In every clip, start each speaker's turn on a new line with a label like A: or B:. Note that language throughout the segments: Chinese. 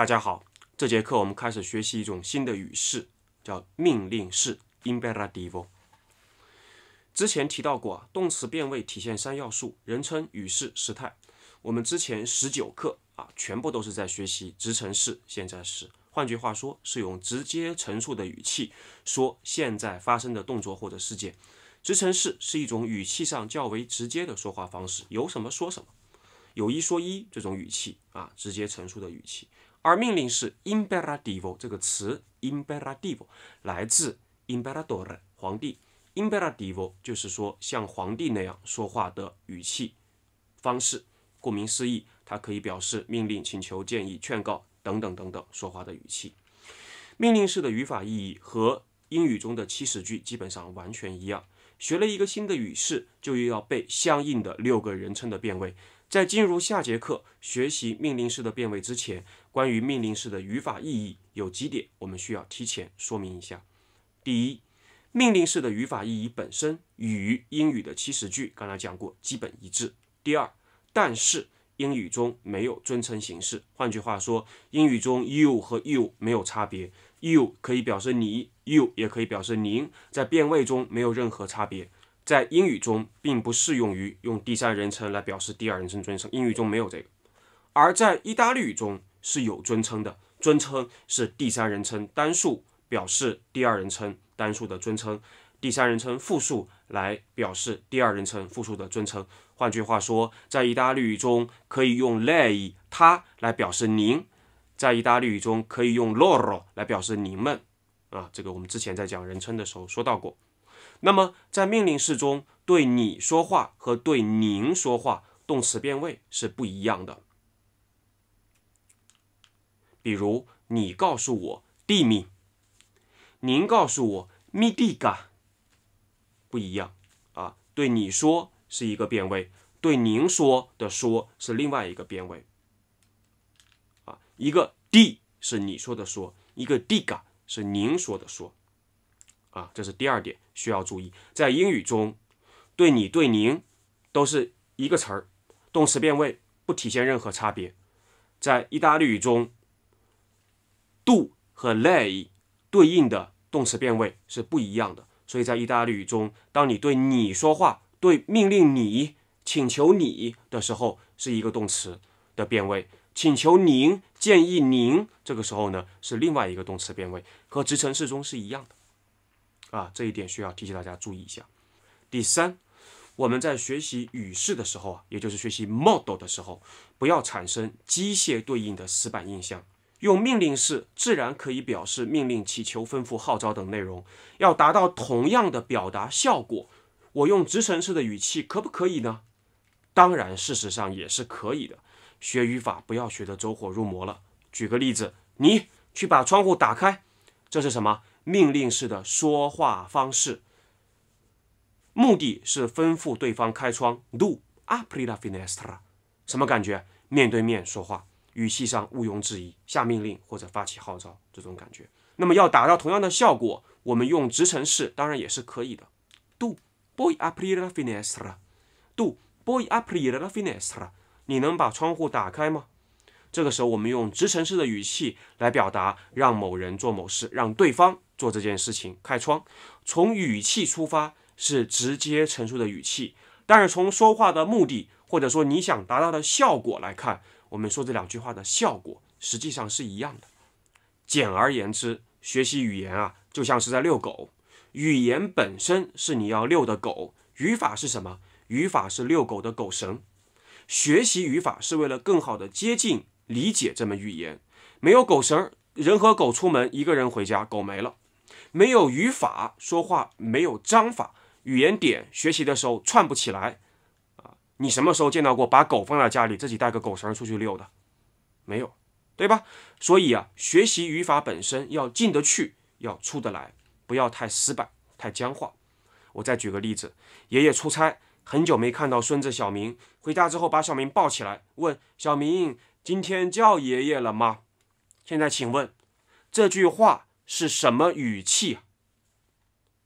A: 大家好，这节课我们开始学习一种新的语式，叫命令式 imperativo。之前提到过，动词变位体现三要素：人称、语式、时态。我们之前十九课啊，全部都是在学习直陈式，现在是，换句话说，是用直接陈述的语气说现在发生的动作或者事件。直陈式是一种语气上较为直接的说话方式，有什么说什么，有一说一，这种语气啊，直接陈述的语气。而命令式 imperativo 这个词 imperativo 来自 i m p e r a t o r 皇帝 imperativo 就是说像皇帝那样说话的语气方式。顾名思义，它可以表示命令、请求、建议、劝告等等等等说话的语气。命令式的语法意义和英语中的祈使句基本上完全一样。学了一个新的语式，就又要背相应的六个人称的变位。在进入下节课学习命令式的变位之前，关于命令式的语法意义有几点，我们需要提前说明一下。第一，命令式的语法意义本身与英语的祈使句刚才讲过基本一致。第二，但是英语中没有尊称形式，换句话说，英语中 you 和 you 没有差别，you 可以表示你，you 也可以表示您，在变位中没有任何差别。在英语中，并不适用于用第三人称来表示第二人称尊称，英语中没有这个。而在意大利语中是有尊称的，尊称是第三人称单数表示第二人称单数的尊称，第三人称复数来表示第二人称复数的尊称。换句话说，在意大利语中可以用 lei（ 他）来表示您，在意大利语中可以用 loro 来表示你们。啊，这个我们之前在讲人称的时候说到过。那么，在命令式中，对你说话和对您说话，动词变位是不一样的。比如，你告诉我地米，您告诉我米地嘎，不一样啊。对你说是一个变位，对您说的说是另外一个变位啊。一个地是你说的说，一个地嘎是您说的说。啊，这是第二点需要注意。在英语中，对你、对您都是一个词儿，动词变位不体现任何差别。在意大利语中，do 和 lay 对应的动词变位是不一样的。所以在意大利语中，当你对你说话、对命令你、请求你的时候，是一个动词的变位；请求您、建议您这个时候呢，是另外一个动词变位，和直陈式中是一样的。啊，这一点需要提醒大家注意一下。第三，我们在学习语式的时候啊，也就是学习 model 的时候，不要产生机械对应的死板印象。用命令式自然可以表示命令、祈求、吩咐、号召等内容。要达到同样的表达效果，我用直陈式的语气可不可以呢？当然，事实上也是可以的。学语法不要学得走火入魔了。举个例子，你去把窗户打开，这是什么？命令式的说话方式，目的是吩咐对方开窗。Do apri la finestra，什么感觉？面对面说话，语气上毋庸置疑，下命令或者发起号召这种感觉。那么要达到同样的效果，我们用直陈式当然也是可以的。Do p o i aprire la finestra？Do p o i aprire la finestra？你能把窗户打开吗？这个时候，我们用直陈式的语气来表达，让某人做某事，让对方做这件事情，开窗。从语气出发是直接陈述的语气，但是从说话的目的或者说你想达到的效果来看，我们说这两句话的效果实际上是一样的。简而言之，学习语言啊，就像是在遛狗。语言本身是你要遛的狗，语法是什么？语法是遛狗的狗绳。学习语法是为了更好的接近。理解这门语言，没有狗绳，人和狗出门，一个人回家，狗没了；没有语法，说话没有章法，语言点学习的时候串不起来啊！你什么时候见到过把狗放在家里，自己带个狗绳出去遛的？没有，对吧？所以啊，学习语法本身要进得去，要出得来，不要太死板，太僵化。我再举个例子，爷爷出差很久没看到孙子小明，回家之后把小明抱起来，问小明。今天叫爷爷了吗？现在请问，这句话是什么语气？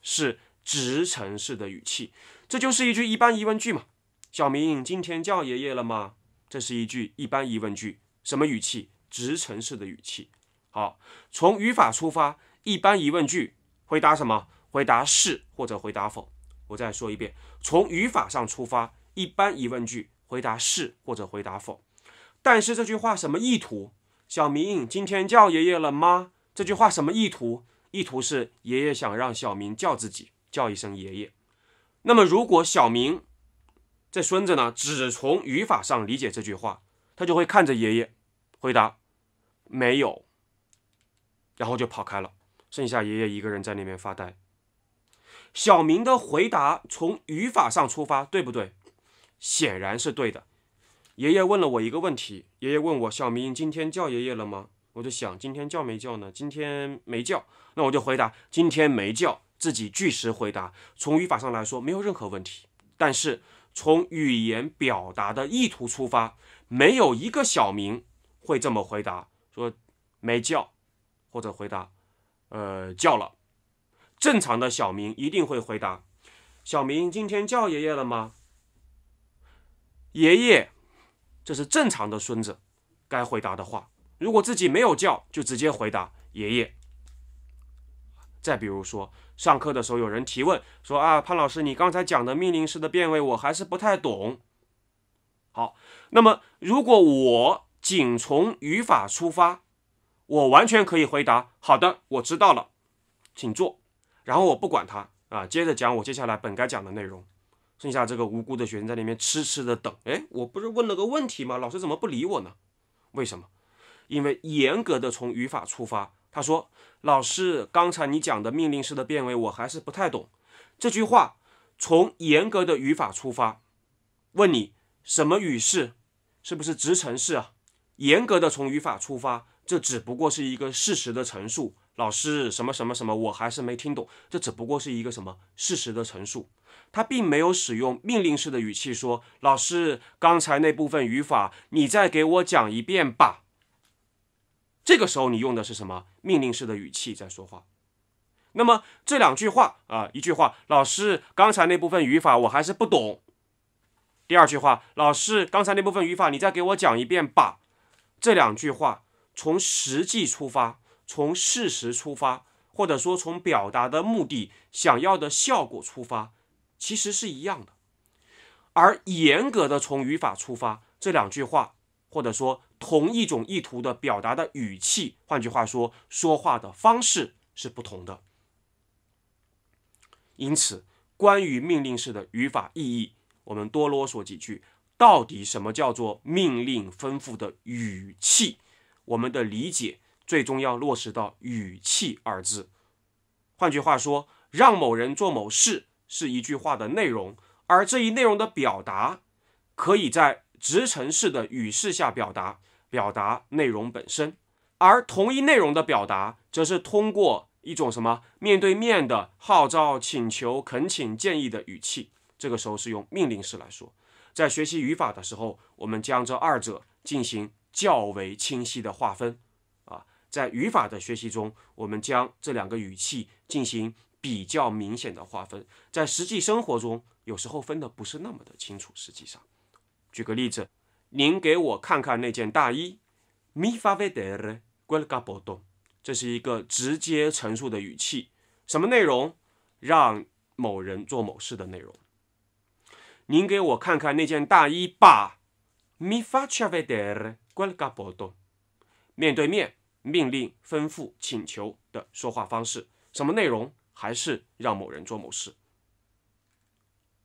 A: 是直陈式的语气。这就是一句一般疑问句嘛？小明今天叫爷爷了吗？这是一句一般疑问句，什么语气？直陈式的语气。好，从语法出发，一般疑问句回答什么？回答是或者回答否。我再说一遍，从语法上出发，一般疑问句回答是或者回答否。但是这句话什么意图？小明今天叫爷爷了吗？这句话什么意图？意图是爷爷想让小明叫自己叫一声爷爷。那么如果小明这孙子呢，只从语法上理解这句话，他就会看着爷爷回答没有，然后就跑开了，剩下爷爷一个人在那边发呆。小明的回答从语法上出发，对不对？显然是对的。爷爷问了我一个问题，爷爷问我小明今天叫爷爷了吗？我就想今天叫没叫呢？今天没叫，那我就回答今天没叫，自己据实回答。从语法上来说没有任何问题，但是从语言表达的意图出发，没有一个小明会这么回答，说没叫，或者回答，呃叫了。正常的小明一定会回答，小明今天叫爷爷了吗？爷爷。这是正常的孙子该回答的话。如果自己没有叫，就直接回答爷爷。再比如说，上课的时候有人提问说：“啊，潘老师，你刚才讲的命令式的变位我还是不太懂。”好，那么如果我仅从语法出发，我完全可以回答：“好的，我知道了，请坐。”然后我不管他啊，接着讲我接下来本该讲的内容。剩下这个无辜的学生在那边痴痴的等。哎，我不是问了个问题吗？老师怎么不理我呢？为什么？因为严格的从语法出发。他说：“老师，刚才你讲的命令式的变位我还是不太懂。”这句话从严格的语法出发，问你什么语式？是不是直陈式啊？严格的从语法出发，这只不过是一个事实的陈述。老师，什么什么什么，我还是没听懂。这只不过是一个什么事实的陈述，他并没有使用命令式的语气说：“老师，刚才那部分语法，你再给我讲一遍吧。”这个时候，你用的是什么命令式的语气在说话？那么这两句话啊，一句话：“老师，刚才那部分语法我还是不懂。”第二句话：“老师，刚才那部分语法，你再给我讲一遍吧。”这两句话从实际出发。从事实出发，或者说从表达的目的、想要的效果出发，其实是一样的。而严格的从语法出发，这两句话或者说同一种意图的表达的语气，换句话说，说话的方式是不同的。因此，关于命令式的语法意义，我们多啰嗦几句，到底什么叫做命令吩咐的语气？我们的理解。最终要落实到语气二字。换句话说，让某人做某事是一句话的内容，而这一内容的表达，可以在直陈式的语势下表达，表达内容本身；而同一内容的表达，则是通过一种什么面对面的号召、请求、恳请、建议的语气。这个时候是用命令式来说。在学习语法的时候，我们将这二者进行较为清晰的划分。在语法的学习中，我们将这两个语气进行比较明显的划分。在实际生活中，有时候分的不是那么的清楚。实际上，举个例子，您给我看看那件大衣，mi f a vedere quel g a b o t t o 这是一个直接陈述的语气，什么内容？让某人做某事的内容。您给我看看那件大衣吧，mi faccio vedere quel g a b o t t o 面对面。命令、吩咐、请求的说话方式，什么内容？还是让某人做某事。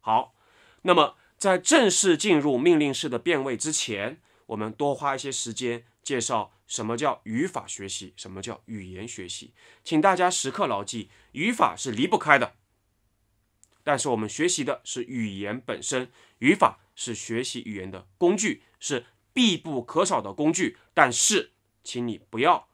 A: 好，那么在正式进入命令式的变位之前，我们多花一些时间介绍什么叫语法学习，什么叫语言学习。请大家时刻牢记，语法是离不开的，但是我们学习的是语言本身，语法是学习语言的工具，是必不可少的工具，但是。请你不要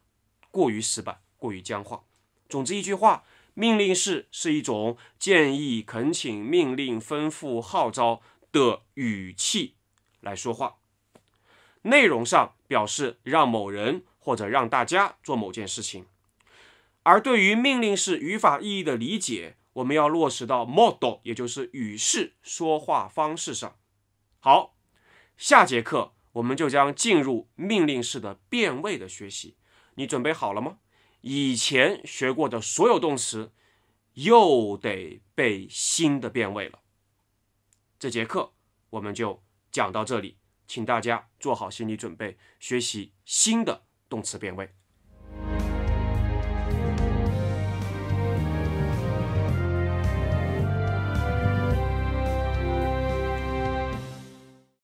A: 过于死板，过于僵化。总之一句话，命令式是一种建议、恳请、命令、吩咐、号召的语气来说话，内容上表示让某人或者让大家做某件事情。而对于命令式语法意义的理解，我们要落实到 model，也就是语式说话方式上。好，下节课。我们就将进入命令式的变位的学习，你准备好了吗？以前学过的所有动词，又得背新的变位了。这节课我们就讲到这里，请大家做好心理准备，学习新的动词变位。